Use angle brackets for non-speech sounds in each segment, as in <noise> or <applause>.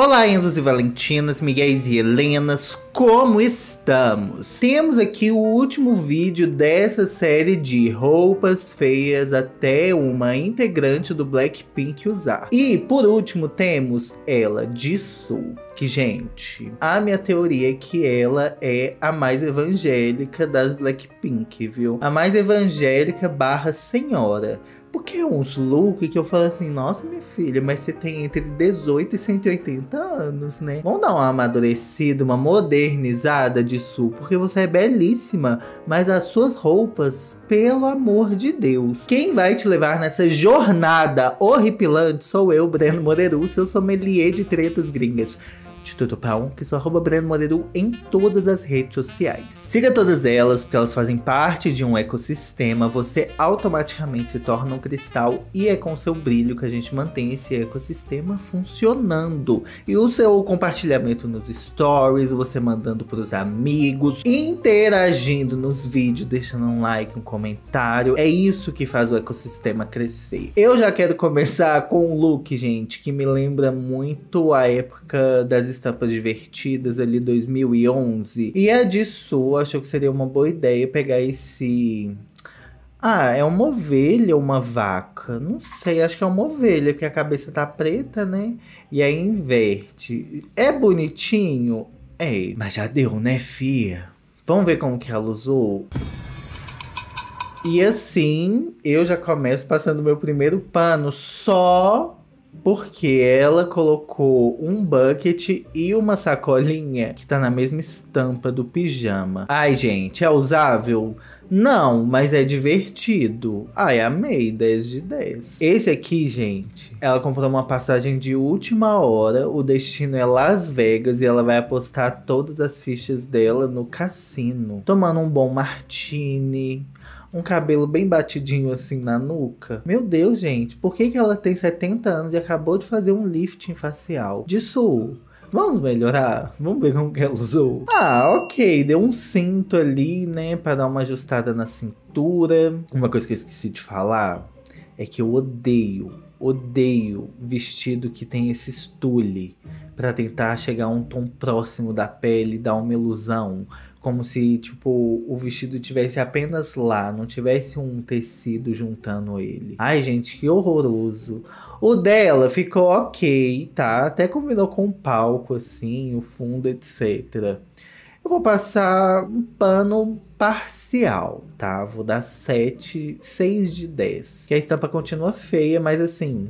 Olá, Enzos e Valentinas, Miguéis e Helenas, como estamos? Temos aqui o último vídeo dessa série de roupas feias até uma integrante do Blackpink usar. E, por último, temos ela de Sul. Que, gente, a minha teoria é que ela é a mais evangélica das Blackpink, viu? A mais evangélica barra senhora. Porque é uns look que eu falo assim, nossa, minha filha, mas você tem entre 18 e 180 anos, né? Vamos dar uma amadurecida, uma modernizada disso, porque você é belíssima, mas as suas roupas, pelo amor de Deus. Quem vai te levar nessa jornada horripilante sou eu, Breno Moreru, seu sommelier de tretas gringas. Instituto Pão, que sou arroba Breno Moreiro em todas as redes sociais. Siga todas elas, porque elas fazem parte de um ecossistema, você automaticamente se torna um cristal e é com seu brilho que a gente mantém esse ecossistema funcionando. E o seu compartilhamento nos stories, você mandando para os amigos, interagindo nos vídeos, deixando um like, um comentário, é isso que faz o ecossistema crescer. Eu já quero começar com um look, gente, que me lembra muito a época das estampas divertidas ali 2011. E a Jisoo é achou que seria uma boa ideia pegar esse ah, é uma ovelha ou uma vaca? Não sei, acho que é uma ovelha, porque a cabeça tá preta, né? E aí inverte. É bonitinho? É, mas já deu, né, fia? Vamos ver como que ela usou? E assim, eu já começo passando meu primeiro pano só porque ela colocou um bucket e uma sacolinha que tá na mesma estampa do pijama. Ai, gente, é usável? Não, mas é divertido. Ai, amei, 10 de 10. Esse aqui, gente, ela comprou uma passagem de última hora. O destino é Las Vegas e ela vai apostar todas as fichas dela no cassino. Tomando um bom martini, um cabelo bem batidinho assim na nuca. Meu Deus, gente, por que, que ela tem 70 anos e acabou de fazer um lifting facial? De sul. Vamos melhorar? Vamos ver como que ela é usou. Ah, ok. Deu um cinto ali, né? Pra dar uma ajustada na cintura. Uma coisa que eu esqueci de falar é que eu odeio, odeio vestido que tem esse estule para tentar chegar a um tom próximo da pele, dar uma ilusão, como se tipo o vestido tivesse apenas lá, não tivesse um tecido juntando ele. Ai, gente, que horroroso. O dela ficou ok, tá? Até combinou com o palco assim, o fundo, etc. Eu vou passar um pano parcial, tá? Vou dar 7, 6 de 10. Que a estampa continua feia, mas assim,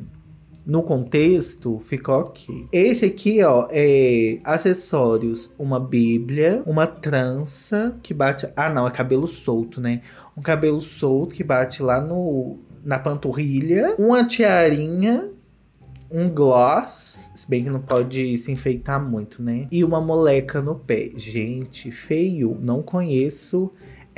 no contexto, ficou ok. Esse aqui, ó, é acessórios, uma bíblia, uma trança que bate... Ah, não, é cabelo solto, né? Um cabelo solto que bate lá no... na panturrilha. Uma tiarinha, um gloss, se bem que não pode se enfeitar muito, né? E uma moleca no pé. Gente, feio, não conheço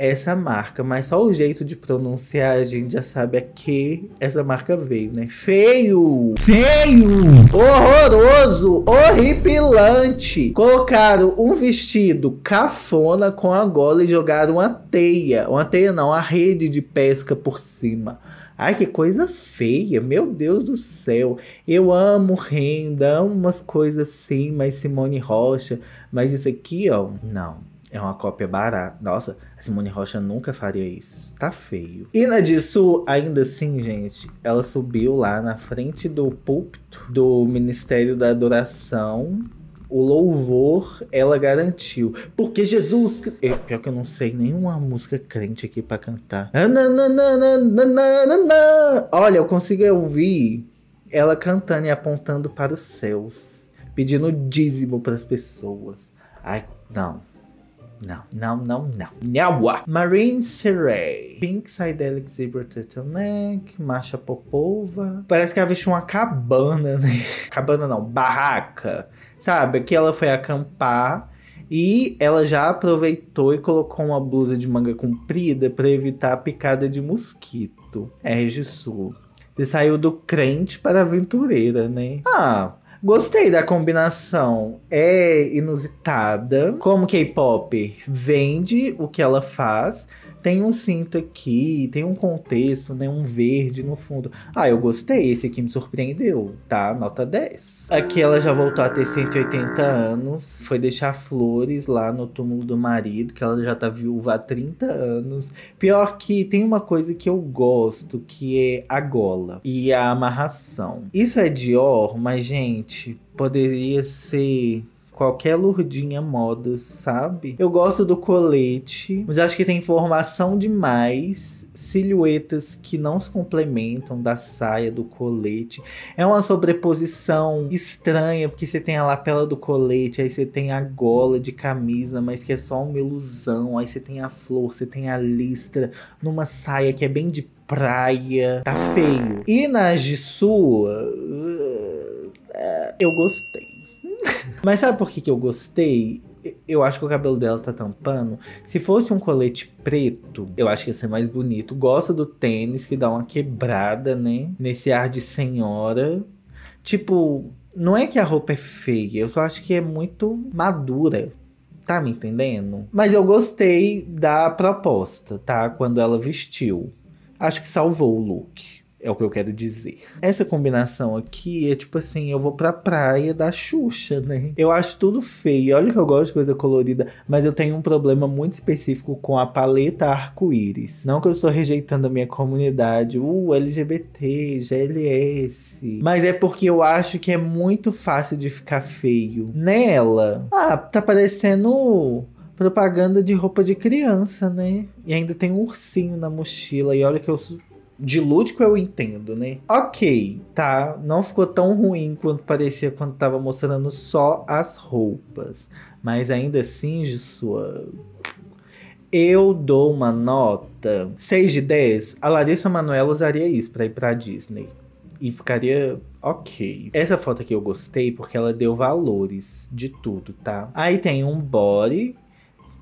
essa marca, mas só o jeito de pronunciar a gente já sabe a é que essa marca veio, né? Feio! Feio! Horroroso! Horripilante! Colocaram um vestido cafona com a gola e jogaram uma teia. Uma teia não, a rede de pesca por cima. Ai, que coisa feia, meu Deus do céu. Eu amo renda, amo umas coisas assim, mas Simone Rocha, mas isso aqui, ó, não. É uma cópia barata. Nossa, a Simone Rocha nunca faria isso. Tá feio. E na disso, ainda assim, gente, ela subiu lá na frente do púlpito do Ministério da Adoração o louvor ela garantiu. Porque Jesus. Eu, pior que eu não sei nenhuma música crente aqui para cantar. Olha, eu consigo ouvir ela cantando e apontando para os céus, pedindo dízimo para as pessoas. Ai, não não, não, não, não. Nyawa. Marine Seray. Pink Psydelic Zebra Turtleneck. Macha Popova. Parece que ela vestiu uma cabana, né? <laughs> Cabana não, barraca. Sabe, que ela foi acampar. E ela já aproveitou e colocou uma blusa de manga comprida para evitar a picada de mosquito. É, sul Você saiu do crente para aventureira, né? Ah, Gostei da combinação. É inusitada. Como K-pop vende o que ela faz tem um cinto aqui, tem um contexto, né? Um verde no fundo. Ah, eu gostei, esse aqui me surpreendeu, tá? Nota 10. Aqui ela já voltou a ter 180 anos, foi deixar flores lá no túmulo do marido, que ela já tá viúva há 30 anos. Pior que tem uma coisa que eu gosto, que é a gola e a amarração. Isso é Dior, mas gente, poderia ser qualquer lurdinha moda, sabe? Eu gosto do colete, mas acho que tem informação demais. Silhuetas que não se complementam da saia, do colete. É uma sobreposição estranha, porque você tem a lapela do colete, aí você tem a gola de camisa, mas que é só uma ilusão. Aí você tem a flor, você tem a listra, numa saia que é bem de praia. Tá feio. E na Jisoo, eu gostei. Mas sabe por que, que eu gostei? Eu acho que o cabelo dela tá tampando. Se fosse um colete preto, eu acho que ia ser mais bonito. Gosto do tênis, que dá uma quebrada, né? Nesse ar de senhora. Tipo, não é que a roupa é feia, eu só acho que é muito madura. Tá me entendendo? Mas eu gostei da proposta, tá? Quando ela vestiu. Acho que salvou o look. É o que eu quero dizer. Essa combinação aqui é tipo assim, eu vou pra praia da Xuxa, né? Eu acho tudo feio. Olha que eu gosto de coisa colorida, mas eu tenho um problema muito específico com a paleta arco-íris. Não que eu estou rejeitando a minha comunidade, uh, LGBT, GLS. Mas é porque eu acho que é muito fácil de ficar feio. Nela, ah, tá parecendo propaganda de roupa de criança, né? E ainda tem um ursinho na mochila. E olha que eu de lúdico eu entendo, né? Ok, tá, não ficou tão ruim quanto parecia quando tava mostrando só as roupas. Mas ainda assim, de sua. Eu dou uma nota 6 de 10. A Larissa Manoela usaria isso pra ir pra Disney. E ficaria ok. Essa foto aqui eu gostei porque ela deu valores de tudo, tá? Aí tem um body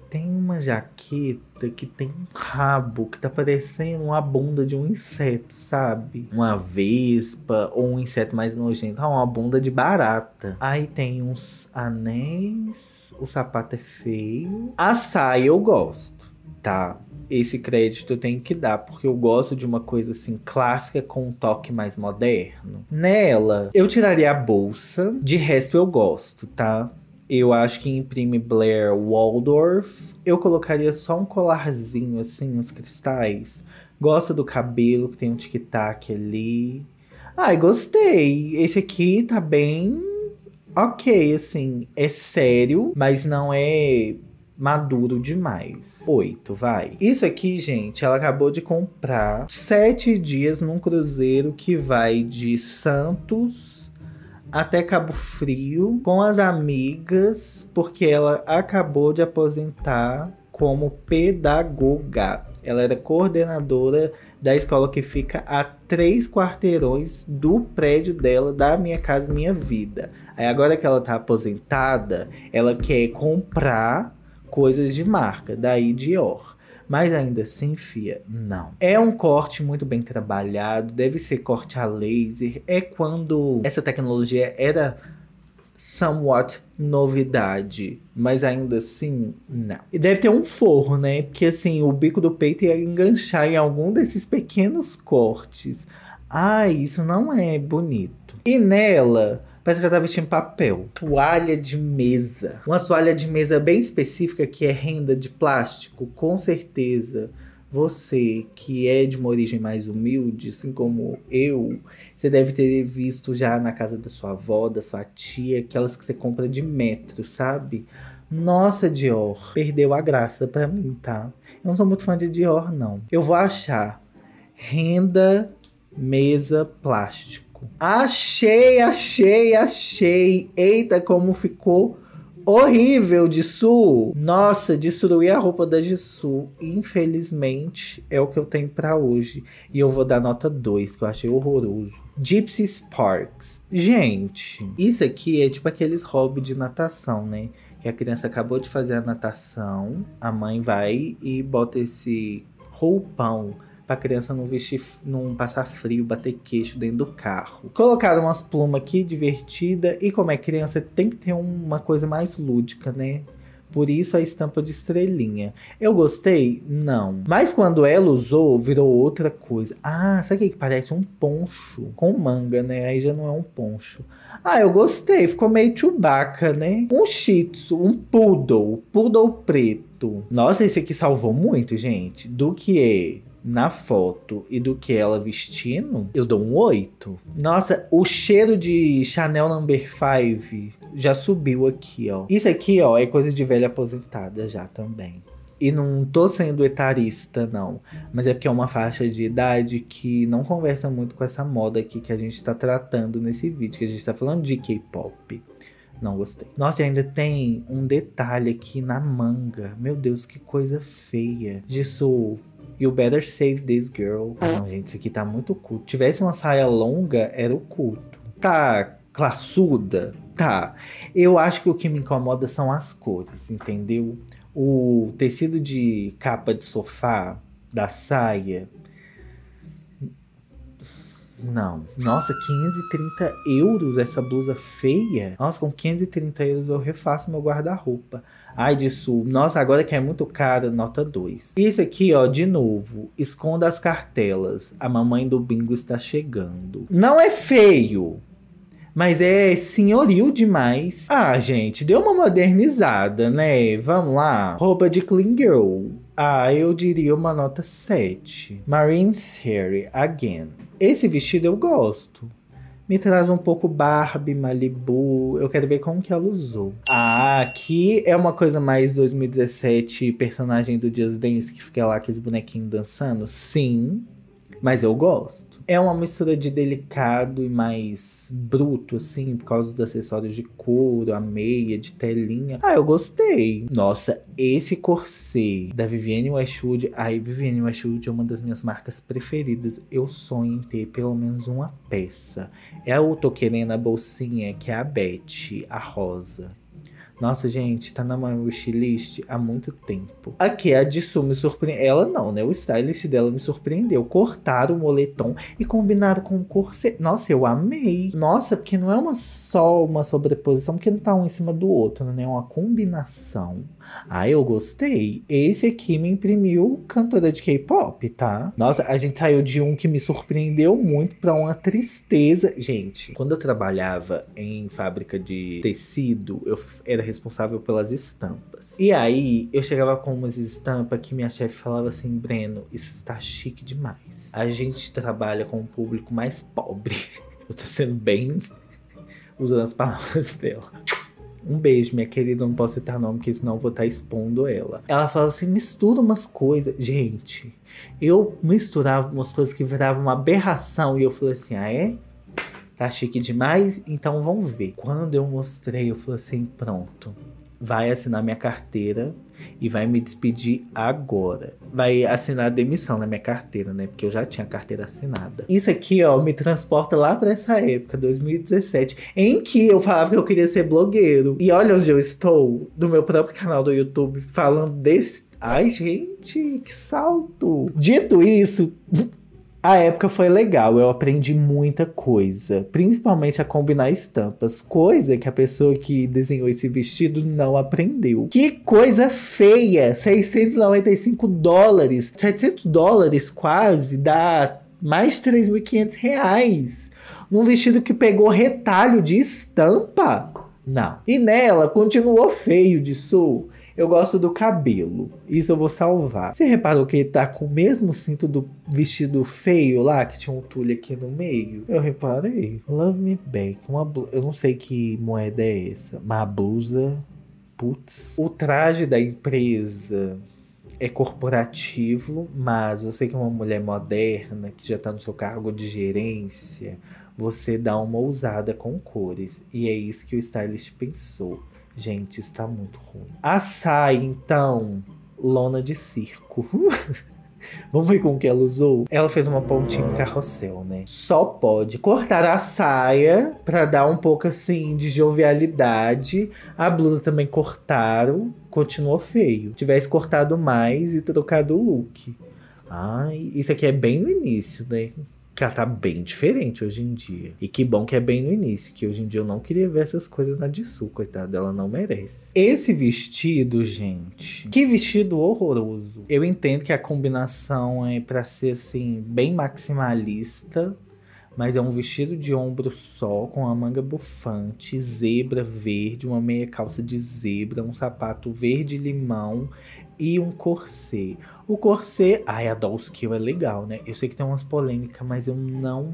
tem uma jaqueta que tem um rabo que tá parecendo uma bunda de um inseto, sabe? Uma vespa ou um inseto mais nojento, ah, uma bunda de barata. Aí tem uns anéis, o sapato é feio. A saia eu gosto, tá? Esse crédito eu tenho que dar, porque eu gosto de uma coisa assim clássica com um toque mais moderno. Nela, eu tiraria a bolsa, de resto eu gosto, tá? Eu acho que imprime Blair Waldorf. Eu colocaria só um colarzinho, assim, uns cristais. Gosto do cabelo, que tem um tic-tac ali. Ai, gostei. Esse aqui tá bem. Ok, assim. É sério, mas não é maduro demais. Oito, vai. Isso aqui, gente, ela acabou de comprar sete dias num cruzeiro que vai de Santos até Cabo Frio com as amigas, porque ela acabou de aposentar como pedagoga. Ela era coordenadora da escola que fica a três quarteirões do prédio dela, da Minha Casa Minha Vida. Aí agora que ela tá aposentada, ela quer comprar coisas de marca, daí Dior mas ainda assim, fia, Não. É um corte muito bem trabalhado, deve ser corte a laser. É quando essa tecnologia era somewhat novidade, mas ainda assim, não. E deve ter um forro, né? Porque assim, o bico do peito ia enganchar em algum desses pequenos cortes. Ai, ah, isso não é bonito. E nela, Parece que ela tá vestindo papel. Toalha de mesa. Uma toalha de mesa bem específica que é renda de plástico, com certeza. Você que é de uma origem mais humilde, assim como eu, você deve ter visto já na casa da sua avó, da sua tia, aquelas que você compra de metro, sabe? Nossa, Dior, perdeu a graça pra mim, tá? Eu não sou muito fã de Dior, não. Eu vou achar renda, mesa, plástico Achei, achei, achei. Eita, como ficou horrível de Su. Nossa, destruí a roupa da Jisoo. Infelizmente, é o que eu tenho para hoje. E eu vou dar nota 2, que eu achei horroroso. Gypsy Sparks. Gente, isso aqui é tipo aqueles hobbies de natação, né? Que a criança acabou de fazer a natação, a mãe vai e bota esse roupão pra criança não vestir, não passar frio, bater queixo dentro do carro. Colocaram umas plumas aqui divertida e como é criança tem que ter uma coisa mais lúdica, né? Por isso a estampa de estrelinha. Eu gostei? Não. Mas quando ela usou, virou outra coisa. Ah, sabe o que parece? Um poncho. Com manga, né? Aí já não é um poncho. Ah, eu gostei. Ficou meio Chewbacca, né? Um shih tzu, um poodle. Poodle preto. Nossa, esse aqui salvou muito, gente. Do que é na foto e do que ela vestindo, eu dou um 8. Nossa, o cheiro de Chanel Number 5 já subiu aqui, ó. Isso aqui, ó, é coisa de velha aposentada já também. E não tô sendo etarista, não. Mas é porque é uma faixa de idade que não conversa muito com essa moda aqui que a gente tá tratando nesse vídeo, que a gente tá falando de K-pop. Não gostei. Nossa, e ainda tem um detalhe aqui na manga. Meu Deus, que coisa feia. Disso You Better Save This Girl. Não, gente, isso aqui tá muito culto. Tivesse uma saia longa, era o culto. Tá classuda? Tá. Eu acho que o que me incomoda são as cores, entendeu? O tecido de capa de sofá da saia. Não. Nossa, 530 euros essa blusa feia? Nossa, com 530 euros eu refaço meu guarda-roupa. Ai, de sul. Nossa, agora que é muito cara, nota 2. Isso aqui, ó, de novo. Esconda as cartelas. A mamãe do bingo está chegando. Não é feio. Mas é senhoril demais. Ah, gente, deu uma modernizada, né? Vamos lá. Roupa de Clean Girl. Ah, eu diria uma nota 7. Marine's Harry, again. Esse vestido eu gosto. Me traz um pouco Barbie, Malibu. Eu quero ver como que ela usou. Ah, aqui é uma coisa mais 2017, personagem do Just Dance que fica lá com esse bonequinho dançando. Sim, mas eu gosto. É uma mistura de delicado e mais bruto, assim, por causa dos acessórios de couro, a meia, de telinha. Ah, eu gostei. Nossa, esse corset da Vivienne Westwood. Ai, Vivienne Westwood é uma das minhas marcas preferidas. Eu sonho em ter pelo menos uma peça. É o Tô Querendo a Bolsinha, que é a Beth, a rosa. Nossa, gente, tá na minha wishlist há muito tempo. Aqui, a Jisoo me surpreendeu. Ela não, né? O stylist dela me surpreendeu. Cortaram o moletom e combinaram com o corset. Nossa, eu amei. Nossa, porque não é uma só uma sobreposição, porque não tá um em cima do outro, né? É uma combinação. Ah, eu gostei. Esse aqui me imprimiu cantora de K-pop, tá? Nossa, a gente saiu de um que me surpreendeu muito pra uma tristeza. Gente, quando eu trabalhava em fábrica de tecido, eu era responsável pelas estampas. E aí eu chegava com umas estampas que minha chefe falava assim: Breno, isso está chique demais. A gente trabalha com um público mais pobre. <laughs> Eu tô sendo bem usando as palavras dela. Um beijo, minha querida. Não posso citar nome, porque senão eu vou estar tá expondo ela. Ela falava assim: mistura umas coisas. Gente, eu misturava umas coisas que viravam uma aberração. E eu falei assim: ah, é? Tá chique demais? Então vamos ver. Quando eu mostrei, eu falei assim: pronto, vai assinar minha carteira e vai me despedir agora. Vai assinar a demissão na minha carteira, né? Porque eu já tinha a carteira assinada. Isso aqui, ó, me transporta lá para essa época, 2017, em que eu falava que eu queria ser blogueiro. E olha onde eu estou, no meu próprio canal do YouTube, falando desse Ai, gente, que salto! Dito isso, a época foi legal, eu aprendi muita coisa, principalmente a combinar estampas, coisa que a pessoa que desenhou esse vestido não aprendeu. Que coisa feia! 695 dólares, 700 dólares quase, dá mais de 3.500 reais. Num vestido que pegou retalho de estampa? Não. E nela continuou feio de sul eu gosto do cabelo. Isso eu vou salvar. Você reparou que ele tá com o mesmo cinto do vestido feio lá, que tinha um tulho aqui no meio? Eu reparei. Love Me Back. Uma blusa. Eu não sei que moeda é essa. Uma blusa. Putz. O traje da empresa é corporativo, mas você que é uma mulher moderna, que já tá no seu cargo de gerência, você dá uma ousada com cores. E é isso que o stylist pensou. Gente, está muito ruim. A saia então. Lona de circo. <laughs> Vamos ver o que ela usou? Ela fez uma pontinha em carrossel, né? Só pode cortar a saia para dar um pouco assim de jovialidade. A blusa também cortaram, continuou feio. Tivesse cortado mais e trocado o look. Ai, isso aqui é bem no início, né? que ela tá bem diferente hoje em dia. E que bom que é bem no início, que hoje em dia eu não queria ver essas coisas na Dissu, coitada, ela não merece. Esse vestido, gente, que vestido horroroso. Eu entendo que a combinação é para ser assim bem maximalista, mas é um vestido de ombro só, com a manga bufante, zebra verde, uma meia calça de zebra, um sapato verde limão e um corset. O corset, ai, a Dollskill é legal, né? Eu sei que tem umas polêmicas, mas eu não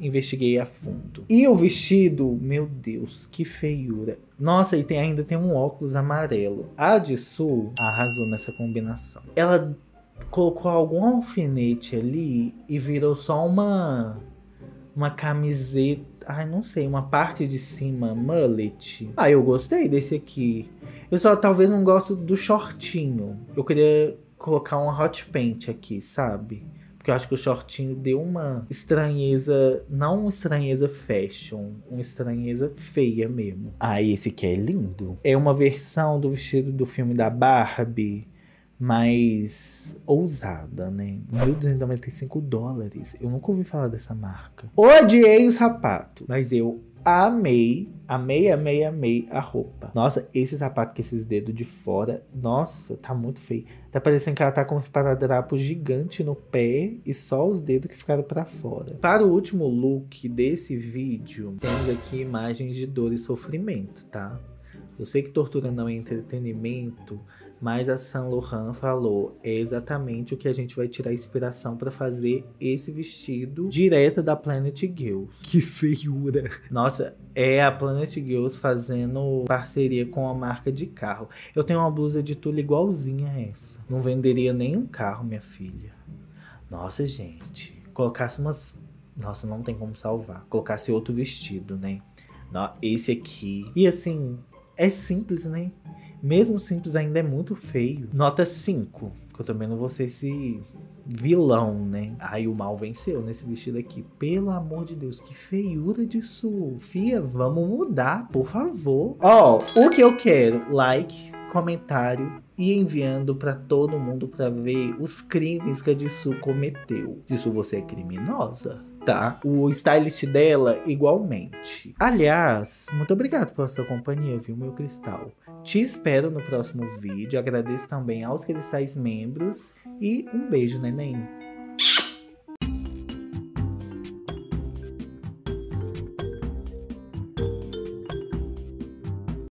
investiguei a fundo. E o vestido, meu Deus, que feiura. Nossa, e tem, ainda tem um óculos amarelo. A de Sul arrasou nessa combinação. Ela colocou algum alfinete ali e virou só uma uma camiseta, ai não sei, uma parte de cima mullet. Ah, eu gostei desse aqui. Eu só talvez não gosto do shortinho. Eu queria colocar um hot paint aqui, sabe? Porque eu acho que o shortinho deu uma estranheza, não uma estranheza fashion, uma estranheza feia mesmo. Ah, esse aqui é lindo. É uma versão do vestido do filme da Barbie, mais ousada, né? 1.295 dólares. Eu nunca ouvi falar dessa marca. Odiei o sapato, mas eu amei, amei, amei, amei a roupa. Nossa, esse sapato com esses dedos de fora, nossa, tá muito feio. Tá parecendo que ela tá com um esparadrapo gigante no pé e só os dedos que ficaram para fora. Para o último look desse vídeo, temos aqui imagens de dor e sofrimento, tá? Eu sei que tortura não é entretenimento, mas a Saint Laurent falou: é exatamente o que a gente vai tirar inspiração para fazer esse vestido direto da Planet Girls. Que feiura! Nossa, é a Planet Girls fazendo parceria com a marca de carro. Eu tenho uma blusa de tule igualzinha a essa. Não venderia nenhum carro, minha filha. Nossa, gente. Colocasse umas. Nossa, não tem como salvar. Colocasse outro vestido, né? Esse aqui. E assim, é simples, né? Mesmo simples ainda é muito feio. Nota 5. Que eu também não vou ser esse vilão, né? Aí o mal venceu nesse vestido aqui. Pelo amor de Deus, que feiura de Sofia. Vamos mudar, por favor. Ó, oh, o que eu quero? Like, comentário e enviando para todo mundo para ver os crimes que a Jisoo cometeu. Jisoo, você é criminosa? tá? O stylist dela igualmente. Aliás, muito obrigado pela sua companhia, viu, meu cristal? Te espero no próximo vídeo. Agradeço também aos que membros. E um beijo, neném.